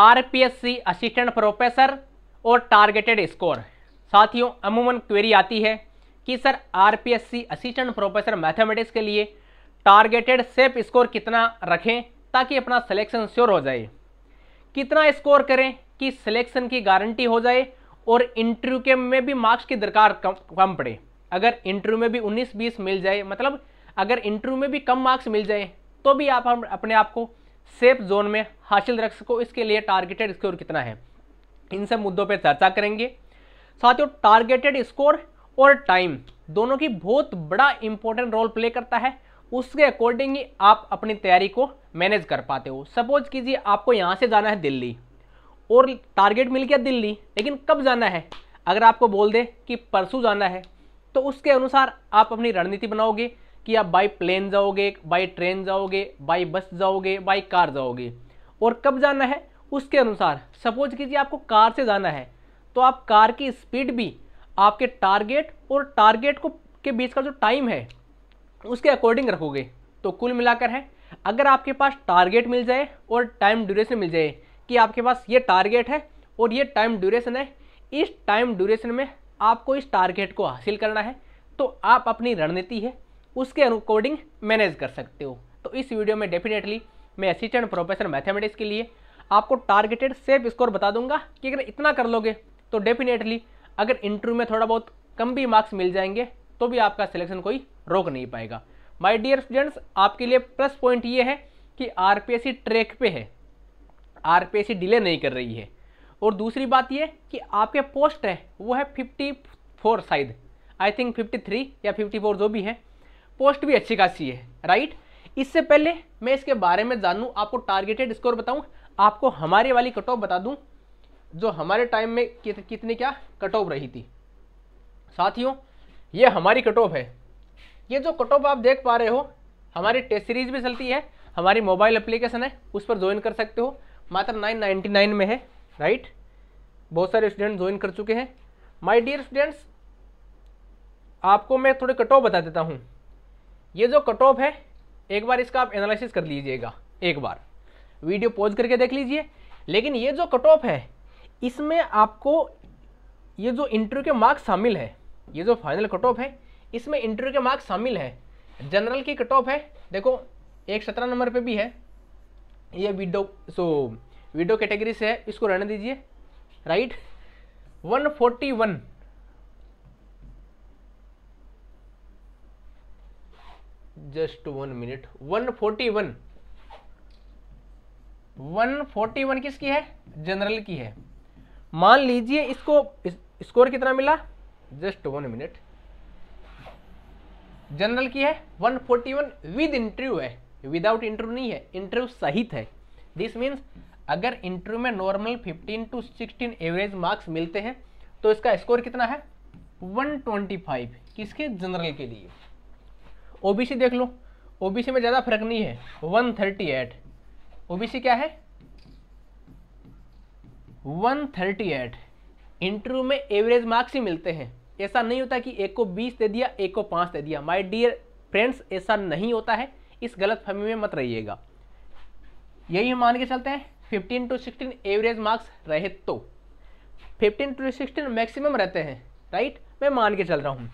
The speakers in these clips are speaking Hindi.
आरपीएससी असिस्टेंट प्रोफेसर और टारगेटेड स्कोर साथियों अमूमन क्वेरी आती है कि sir RPSC assistant professor mathematics के लिए टारगेटेड सेफ स्कोर कितना रखें ताकि अपना सिलेक्शन श्योर हो जाए कितना स्कोर करें कि सिलेक्शन की गारंटी हो जाए और इंटरव्यू के में भी मार्क्स की दरकार कम कम पड़े अगर इंटरव्यू में भी 19-20 मिल जाए मतलब अगर इंटरव्यू में भी कम मार्क्स मिल जाए तो भी आप हम अपने आप को सेफ जोन में हासिल रख सको इसके लिए टारगेटेड स्कोर कितना है इन सब मुद्दों पर चर्चा करेंगे साथियों टारगेटेड स्कोर और टाइम दोनों की बहुत बड़ा इंपॉर्टेंट रोल प्ले करता है उसके अकॉर्डिंग ही आप अपनी तैयारी को मैनेज कर पाते हो सपोज कीजिए आपको यहाँ से जाना है दिल्ली और टारगेट मिल गया दिल्ली लेकिन कब जाना है अगर आपको बोल दे कि परसों जाना है तो उसके अनुसार आप अपनी रणनीति बनाओगे कि आप बाई प्लेन जाओगे बाई ट्रेन जाओगे बाई बस जाओगे बाई कार जाओगे और कब जाना है उसके अनुसार सपोज कीजिए आपको कार से जाना है तो आप कार की स्पीड भी आपके टारगेट और टारगेट को के बीच का जो टाइम है उसके अकॉर्डिंग रखोगे तो कुल मिलाकर है अगर आपके पास टारगेट मिल जाए और टाइम ड्यूरेशन मिल जाए कि आपके पास ये टारगेट है और ये टाइम ड्यूरेशन है इस टाइम ड्यूरेशन में आपको इस टारगेट को हासिल करना है तो आप अपनी रणनीति है उसके अकॉर्डिंग मैनेज कर सकते हो तो इस वीडियो में डेफिनेटली मैं असिस्टेंट प्रोफेसर मैथमेटिक्स के लिए आपको टारगेटेड सेफ स्कोर बता दूंगा कि अगर इतना कर लोगे तो डेफिनेटली अगर इंटरव्यू में थोड़ा बहुत कम भी मार्क्स मिल जाएंगे तो भी आपका सिलेक्शन कोई रोक नहीं पाएगा माय डियर स्टूडेंट्स आपके लिए प्लस पॉइंट ये है कि आर ट्रैक पे है आर डिले नहीं कर रही है और दूसरी बात ये कि आपके पोस्ट है वो है फिफ्टी फोर शायद आई थिंक फिफ्टी थ्री या फिफ्टी फोर जो भी है पोस्ट भी अच्छी खासी है राइट इससे पहले मैं इसके बारे में जानू आपको टारगेटेड स्कोर बताऊँ आपको हमारे वाली कट ऑफ बता दूं जो हमारे टाइम में कित, कितनी क्या कट ऑफ रही थी साथियों ये हमारी कट ऑफ है ये जो कट ऑफ आप देख पा रहे हो हमारी टेस्ट सीरीज भी चलती है हमारी मोबाइल एप्लीकेशन है उस पर ज्वाइन कर सकते हो मात्र 999 में है राइट बहुत सारे स्टूडेंट ज्वाइन कर चुके हैं माय डियर स्टूडेंट्स आपको मैं थोड़े कट ऑफ बता देता हूँ ये जो कट ऑफ है एक बार इसका आप एनालिसिस कर लीजिएगा एक बार वीडियो पॉज करके देख लीजिए लेकिन ये जो कट ऑफ है इसमें आपको ये जो इंटरव्यू के मार्क्स शामिल है ये जो फाइनल कट ऑफ है इसमें इंटरव्यू के मार्क्स शामिल है जनरल की कट ऑफ है देखो एक सत्रह नंबर पे भी है ये विडो सो विडो कैटेगरी से है इसको रहने दीजिए right one forty one just one minute 141 141 किसकी है जनरल की है मान लीजिए इसको इस, स्कोर कितना मिला जस्ट वन मिनट जनरल की है 141 विद इंटरव्यू है विदाउट इंटरव्यू नहीं है इंटरव्यू सहित है दिस मीन्स अगर इंटरव्यू में नॉर्मल 15 टू 16 एवरेज मार्क्स मिलते हैं तो इसका स्कोर कितना है 125 किसके जनरल के लिए ओबीसी देख लो ओबीसी में ज़्यादा फर्क नहीं है वन थर्टी एट ओबीसी क्या है वन थर्टी एट इंटरव्यू में एवरेज मार्क्स ही मिलते हैं ऐसा नहीं होता कि एक को बीस दे दिया एक को पाँच दे दिया माय डियर फ्रेंड्स ऐसा नहीं होता है इस गलत फहमी में मत रहिएगा यही हम मान के चलते हैं fifteen to sixteen average marks रहे तो फिफ्टीन टू सिक्सटीन मैक्सिमम रहते हैं राइट मैं मान के चल रहा हूँ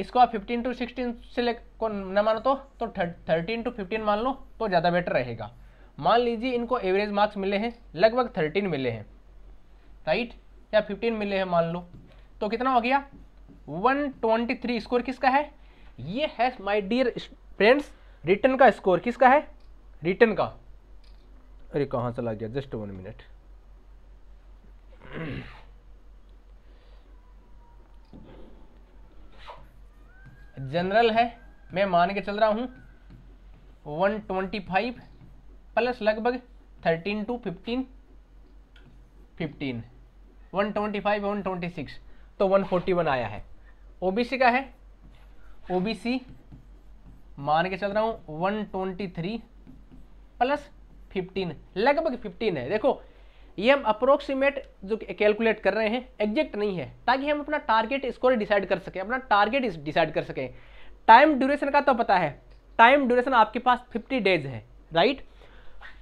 इसको आप फिफ्टीन टू सिक्सटीन से ले को न मानो तो तो थर्टीन टू फिफ्टीन मान लो तो ज़्यादा बेटर रहेगा मान लीजिए इनको एवरेज मार्क्स मिले हैं लगभग थर्टीन मिले हैं राइट या फिफ्टीन मिले हैं मान लो तो कितना हो गया वन ट्वेंटी थ्री स्कोर किसका है ये है माय डियर फ्रेंड्स रिटर्न का स्कोर किसका है रिटर्न का अरे कहाँ चला गया जस्ट वन मिनट जनरल है मैं मान के चल रहा हूँ वन ट्वेंटी फाइव प्लस लगभग thirteen to fifteen fifteen one twenty five one twenty six तो वन फोर्टी वन आया है ओबीसी का है ओबीसी मान के चल रहा हूँ one twenty three plus fifteen लगभग फिफ्टीन है देखो ये हम अप्रोक्सीमेट जो कैलकुलेट कर रहे हैं एग्जैक्ट नहीं है ताकि हम अपना टारगेट स्कोर डिसाइड कर सकें अपना टारगेट डिसाइड कर सकें टाइम ड्यूरेशन का तो पता है टाइम ड्यूरेशन आपके पास 50 डेज है राइट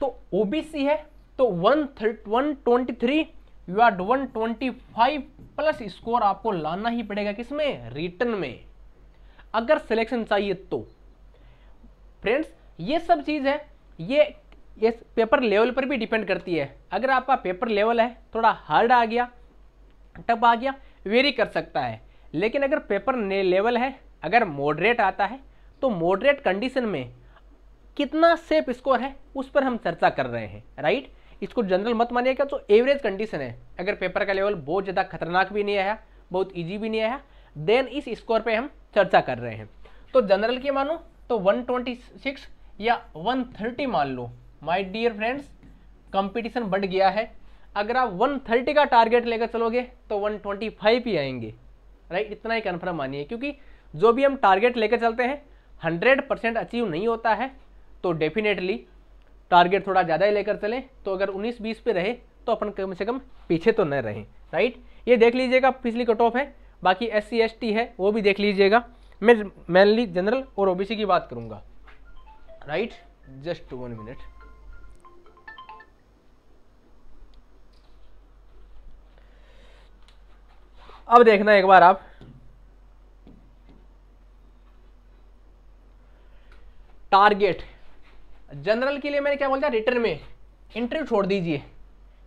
तो ओ है तो one one twenty three plus score आपको लाना ही पड़ेगा किसमें रिटर्न में अगर सिलेक्शन चाहिए तो फ्रेंड्स ये सब चीज़ है ये ये पेपर लेवल पर भी डिपेंड करती है अगर आपका पेपर लेवल है थोड़ा हार्ड आ गया टफ आ गया वेरी कर सकता है लेकिन अगर पेपर लेवल है अगर मॉडरेट आता है तो मॉडरेट कंडीशन में कितना सेफ स्कोर है उस पर हम चर्चा कर रहे हैं राइट इसको जनरल मत मानिएगा तो एवरेज कंडीशन है अगर पेपर का लेवल बहुत ज़्यादा खतरनाक भी नहीं आया बहुत ईजी भी नहीं आया देन इस स्कोर पर हम चर्चा कर रहे हैं तो जनरल की मानो तो वन या 130 मान लो माय डियर फ्रेंड्स कंपटीशन बढ़ गया है अगर आप 130 का टारगेट लेकर चलोगे तो 125 ही आएंगे राइट इतना ही कन्फर्म मानिए क्योंकि जो भी हम टारगेट लेकर चलते हैं हंड्रेड परसेंट अचीव नहीं होता है तो डेफिनेटली टारगेट थोड़ा ज़्यादा ही लेकर चलें तो अगर उन्नीस बीस पे रहे तो अपन कम से कम पीछे तो न रहें राइट ये देख लीजिएगा पिछली कट ऑफ है बाकी एस सी है वो भी देख लीजिएगा मैं मेनली जनरल और ओबीसी की बात करूँगा राइट जस्ट वन मिनट अब देखना एक बार आप टारगेट जनरल के लिए मैंने क्या बोलता दिया रिटर्न में इंटरव्यू छोड़ दीजिए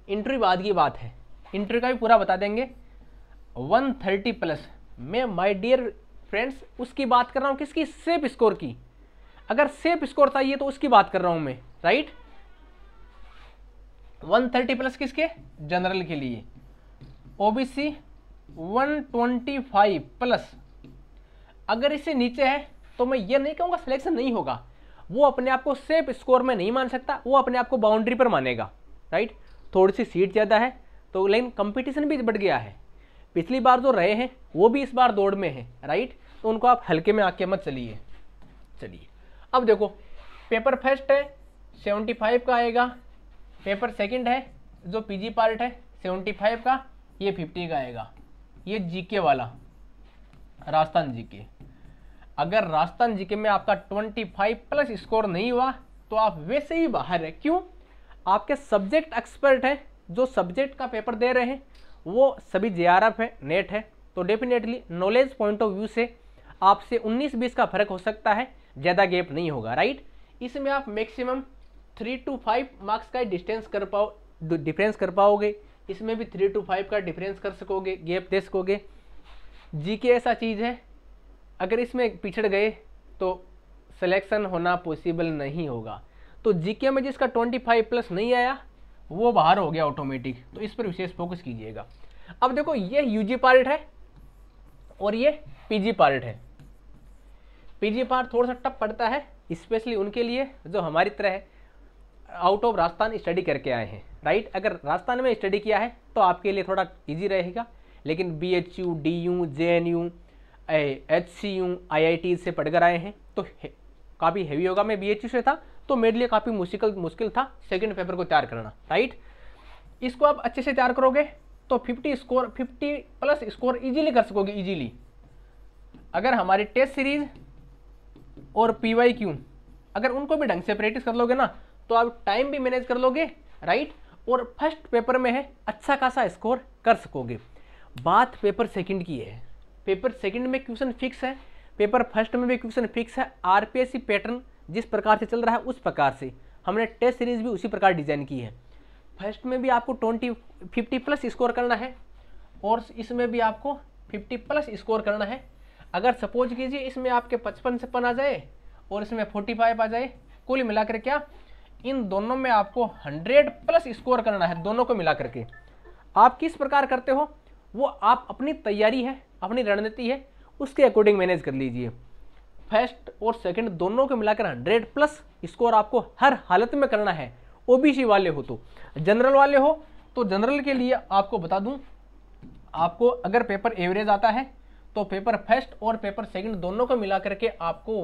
इंटरव्यू बाद की बात है इंटरव्यू का भी पूरा बता देंगे 130 प्लस मैं माय डियर फ्रेंड्स उसकी बात कर रहा हूँ किसकी सेफ स्कोर की अगर सेफ स्कोर चाहिए तो उसकी बात कर रहा हूँ मैं राइट 130 प्लस किसके जनरल के लिए ओबीसी 125 प्लस अगर इससे नीचे है तो मैं ये नहीं कहूँगा सिलेक्शन नहीं होगा वो अपने आप को सेफ स्कोर में नहीं मान सकता वो अपने आप को बाउंड्री पर मानेगा राइट थोड़ी सी सीट ज़्यादा है तो लेकिन कंपटीशन भी बढ़ गया है पिछली बार जो रहे हैं वो भी इस बार दौड़ में है राइट तो उनको आप हल्के में आके मत चलिए चलिए अब देखो पेपर फर्स्ट है सेवेंटी फाइव का आएगा पेपर सेकेंड है जो पी पार्ट है सेवेंटी फाइव का ये फिफ्टी का आएगा ये जीके वाला राजस्थान जीके अगर राजस्थान जीके में आपका 25 प्लस स्कोर नहीं हुआ तो आप वैसे ही बाहर है क्यों आपके सब्जेक्ट एक्सपर्ट हैं जो सब्जेक्ट का पेपर दे रहे हैं वो सभी जे आर एफ है नेट है तो definitely knowledge point of view से आपसे 19-20 का फर्क हो सकता है ज़्यादा गैप नहीं होगा राइट इसमें आप maximum three to five marks का डिस्टेंस कर पाओ डिफरेंस कर पाओगे इसमें भी थ्री टू फाइव का डिफरेंस कर सकोगे गैप दे सकोगे जी के ऐसा चीज़ है अगर इसमें पिछड़ गए तो सिलेक्शन होना पॉसिबल नहीं होगा तो जीके में जिसका 25 प्लस नहीं आया वो बाहर हो गया ऑटोमेटिक तो इस पर विशेष फोकस कीजिएगा अब देखो ये यूजी पार्ट है और ये पीजी पार्ट है पीजी पार्ट थोड़ा सा टप पड़ता है स्पेशली उनके लिए जो हमारी तरह है आउट ऑफ राजस्थान स्टडी करके आए हैं राइट अगर राजस्थान में स्टडी किया है तो आपके लिए थोड़ा ईजी रहेगा लेकिन B H U D U J N U H C U I I T से पढ़कर आए हैं तो काफ़ी हैवी होगा मैं बी एच यू से था तो मेरे लिए काफ़ी मुश्किल मुश्किल था सेकेंड पेपर को तैयार करना राइट इसको आप अच्छे से तैयार करोगे तो 50 स्कोर 50 प्लस स्कोर इजीली कर सकोगे इजीली अगर हमारी टेस्ट सीरीज और पी वाई क्यू अगर उनको भी ढंग से प्रैक्टिस कर लोगे ना तो आप टाइम भी मैनेज कर लोगे राइट और फर्स्ट पेपर में है अच्छा खासा स्कोर कर सकोगे बात पेपर सेकंड की है पेपर सेकंड में क्वेश्चन फिक्स है पेपर फर्स्ट में भी क्वेश्चन फिक्स है आरपीएससी पैटर्न जिस प्रकार से चल रहा है उस प्रकार से हमने टेस्ट सीरीज भी उसी प्रकार डिजाइन की है फर्स्ट में भी आपको ट्वेंटी फिफ्टी प्लस स्कोर करना है और इसमें भी आपको फिफ्टी प्लस स्कोर करना है अगर सपोज कीजिए इसमें आपके पचपन छप्पन आ जाए और इसमें फोर्टी फाइव आ जाए कुल मिलाकर क्या इन दोनों में आपको 100 प्लस स्कोर करना है दोनों को मिला करके आप किस प्रकार करते हो वो आप अपनी तैयारी है अपनी रणनीति है उसके अकॉर्डिंग मैनेज कर लीजिए फर्स्ट और सेकंड दोनों को मिलाकर 100 प्लस स्कोर आपको हर हालत में करना है ओबीसी वाले हो तो जनरल वाले हो तो जनरल के लिए आपको बता दूं आपको अगर पेपर एवरेज आता है तो पेपर फर्स्ट और पेपर सेकंड दोनों को मिलाकर के आपको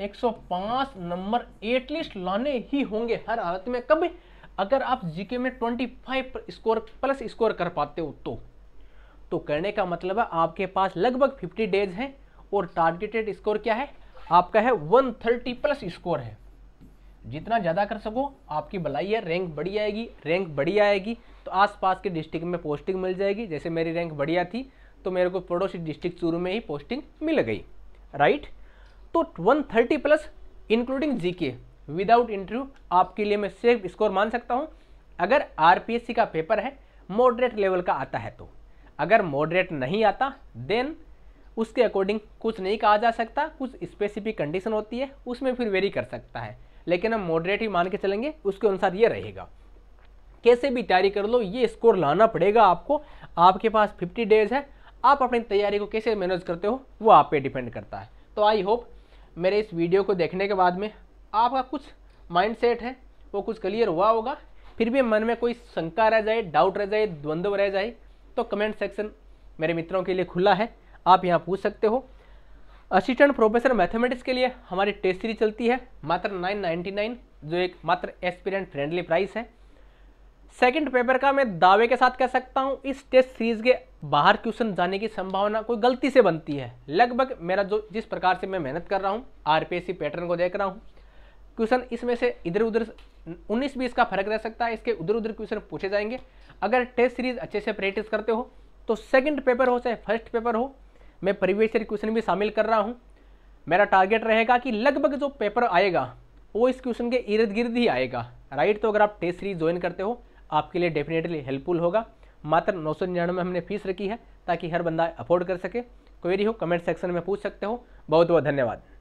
105 नंबर एटलीस्ट लाने ही होंगे हर हालत में कभी अगर आप जीके में 25 स्कोर प्लस स्कोर कर पाते हो तो तो करने का मतलब है आपके पास लगभग 50 डेज हैं और टारगेटेड स्कोर क्या है आपका है 130 प्लस स्कोर है जितना ज़्यादा कर सको आपकी भलाई है रैंक बढ़ी आएगी रैंक बढ़ी आएगी तो आसपास के डिस्ट्रिक्ट में पोस्टिंग मिल जाएगी जैसे मेरी रैंक बढ़िया थी तो मेरे को पड़ोसी डिस्ट्रिक्ट चूरू में ही पोस्टिंग मिल गई राइट तो 130 plus including GK without interview आपके लिए मैं सेफ स्कोर मान सकता हूँ अगर आरपीएससी का पेपर है मॉडरेट लेवल का आता है तो अगर मॉडरेट नहीं आता देन उसके अकॉर्डिंग कुछ नहीं कहा जा सकता कुछ स्पेसिफिक कंडीशन होती है उसमें फिर वेरी कर सकता है लेकिन हम मॉडरेट ही मान के चलेंगे उसके अनुसार ये रहेगा कैसे भी तैयारी कर लो ये स्कोर लाना पड़ेगा आपको आपके पास फिफ्टी डेज है आप अपनी तैयारी को कैसे मैनेज करते हो वो आप पे डिपेंड करता है तो आई होप मेरे इस वीडियो को देखने के बाद में आपका कुछ माइंड सेट है वो कुछ क्लियर हुआ होगा फिर भी मन में कोई शंका रह जाए डाउट रह जाए द्वंद्व रह जाए तो कमेंट सेक्शन मेरे मित्रों के लिए खुला है आप यहाँ पूछ सकते हो असिस्टेंट प्रोफेसर मैथमेटिक्स के लिए हमारी टेस्ट सीरीज चलती है मात्र 999 जो एक मात्र एस्पिरेंट फ्रेंडली प्राइस है सेकंड पेपर का मैं दावे के साथ कह सकता हूँ इस टेस्ट सीरीज के बाहर क्वेश्चन जाने की संभावना कोई गलती से बनती है लगभग मेरा जो जिस प्रकार से मैं मेहनत कर रहा हूँ आर पैटर्न को देख रहा हूँ क्वेश्चन इसमें से इधर उधर उन्नीस बीस का फर्क रह सकता है इसके उधर उधर क्वेश्चन पूछे जाएंगे अगर टेस्ट सीरीज अच्छे से प्रैक्टिस करते हो तो सेकंड पेपर हो चाहे फर्स्ट पेपर हो मैं परिवेश क्वेश्चन भी शामिल कर रहा हूँ मेरा टारगेट रहेगा कि लगभग जो पेपर आएगा वो इस क्वेश्चन के इर्द गिर्द ही आएगा राइट तो अगर आप टेस्ट सीरीज ज्वाइन करते हो आपके लिए डेफिनेटली हेल्पफुल होगा मात्र नौ सौ निन्यानवे हमने फीस रखी है ताकि हर बंदा अफोर्ड कर सके क्वेरी हो कमेंट सेक्शन में पूछ सकते हो बहुत बहुत धन्यवाद